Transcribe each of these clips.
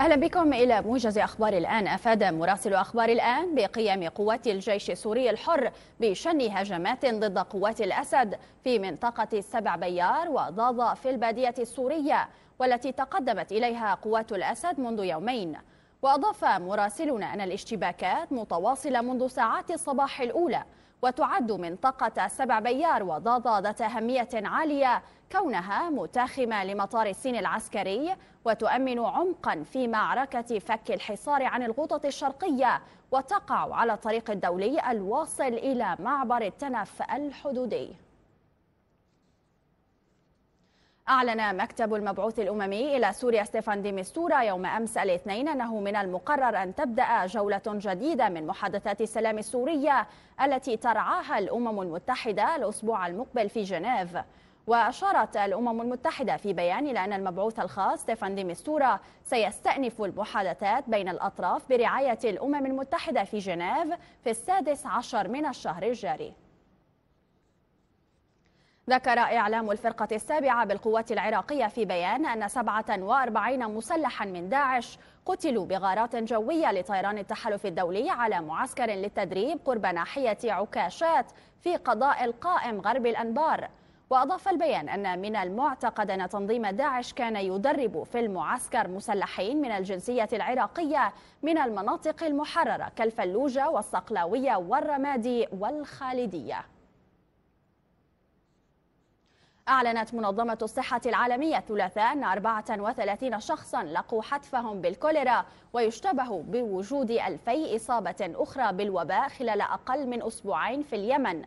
أهلا بكم إلى موجز أخبار الآن أفاد مراسل أخبار الآن بقيام قوات الجيش السوري الحر بشن هجمات ضد قوات الأسد في منطقة سبع بيار وضاضة في البادية السورية والتي تقدمت إليها قوات الأسد منذ يومين وأضاف مراسلنا أن الاشتباكات متواصلة منذ ساعات الصباح الأولى وتعد منطقة سبع بيار وضاضة ذات أهمية عالية كونها متاخمة لمطار الصين العسكري وتؤمن عمقا في معركة فك الحصار عن الغوطة الشرقية وتقع على الطريق الدولي الواصل إلى معبر التنف الحدودي أعلن مكتب المبعوث الأممي إلى سوريا ستيفان ديمستورا يوم أمس الاثنين أنه من المقرر أن تبدأ جولة جديدة من محادثات السلام السورية التي ترعاها الأمم المتحدة الأسبوع المقبل في جنيف وأشارت الأمم المتحدة في بيان إلى أن المبعوث الخاص ستيفان ديمستورا سيستأنف المحادثات بين الأطراف برعاية الأمم المتحدة في جنيف في السادس عشر من الشهر الجاري ذكر إعلام الفرقة السابعة بالقوات العراقية في بيان أن 47 مسلحا من داعش قتلوا بغارات جوية لطيران التحالف الدولي على معسكر للتدريب قرب ناحية عكاشات في قضاء القائم غرب الأنبار وأضاف البيان أن من المعتقد أن تنظيم داعش كان يدرب في المعسكر مسلحين من الجنسية العراقية من المناطق المحررة كالفلوجة والصقلاوية والرمادي والخالدية أعلنت منظمة الصحة العالمية الثلاثاء أن 34 شخصا لقوا حتفهم بالكوليرا ويشتبه بوجود ألفي إصابة أخرى بالوباء خلال أقل من أسبوعين في اليمن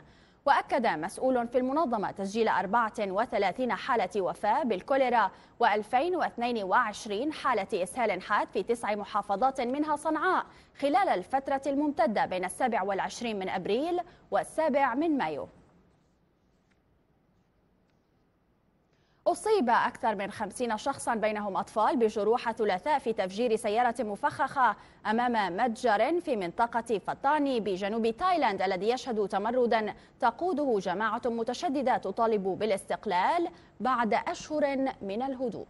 وأكد مسؤول في المنظمة تسجيل 34 حالة وفاة بالكوليرا و2022 حالة إسهال حاد في تسع محافظات منها صنعاء خلال الفترة الممتدة بين السابع والعشرين من أبريل والسابع من مايو أصيب أكثر من خمسين شخصا بينهم أطفال بجروح ثلاثاء في تفجير سيارة مفخخة أمام متجر في منطقة فطاني بجنوب تايلاند الذي يشهد تمردا تقوده جماعة متشددة تطالب بالاستقلال بعد أشهر من الهدوء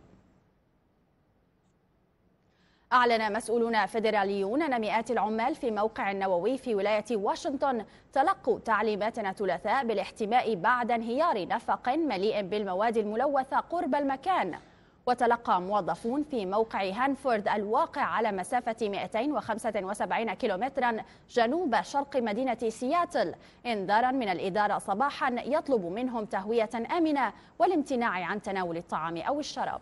أعلن مسؤولون فيدراليون أن مئات العمال في موقع النووي في ولاية واشنطن تلقوا تعليماتنا الثلاثاء بالاحتماء بعد انهيار نفق مليء بالمواد الملوثة قرب المكان وتلقى موظفون في موقع هانفورد الواقع على مسافة 275 كيلومترا جنوب شرق مدينة سياتل انذارا من الإدارة صباحا يطلب منهم تهوية آمنة والامتناع عن تناول الطعام أو الشراب